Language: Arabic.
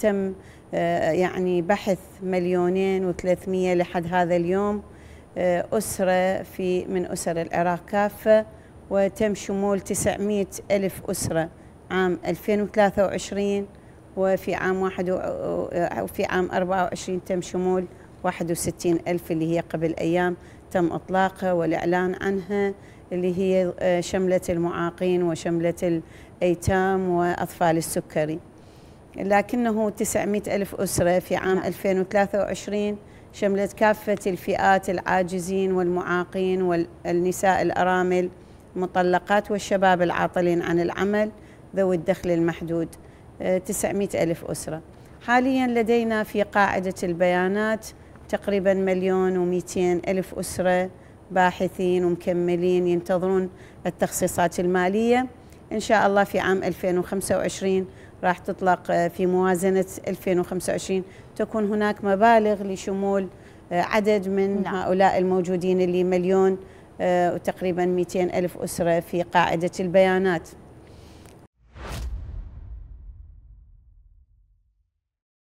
تم آه، يعني بحث مليونين و300 لحد هذا اليوم آه، أسرة في من أسر العراق كافة وتم شمول 900 ألف أسرة عام 2023 وفي عام واحد آه، وفي عام 24 تم شمول 61 ألف اللي هي قبل أيام تم إطلاقها والإعلان عنها اللي هي شملت المعاقين وشملت الأيتام وأطفال السكري لكنه 900 ألف أسرة في عام 2023 نعم. شملت كافة الفئات العاجزين والمعاقين والنساء الأرامل المطلقات والشباب العاطلين عن العمل ذوي الدخل المحدود 900 آه، ألف أسرة حاليا لدينا في قاعدة البيانات تقريبا مليون ومئتين ألف أسرة باحثين ومكملين ينتظرون التخصيصات المالية إن شاء الله في عام 2025 راح تطلق آه، في موازنة 2025 تكون هناك مبالغ لشمول آه، عدد من نعم. هؤلاء الموجودين اللي مليون آه، وتقريبا 200 ألف أسرة في قاعدة البيانات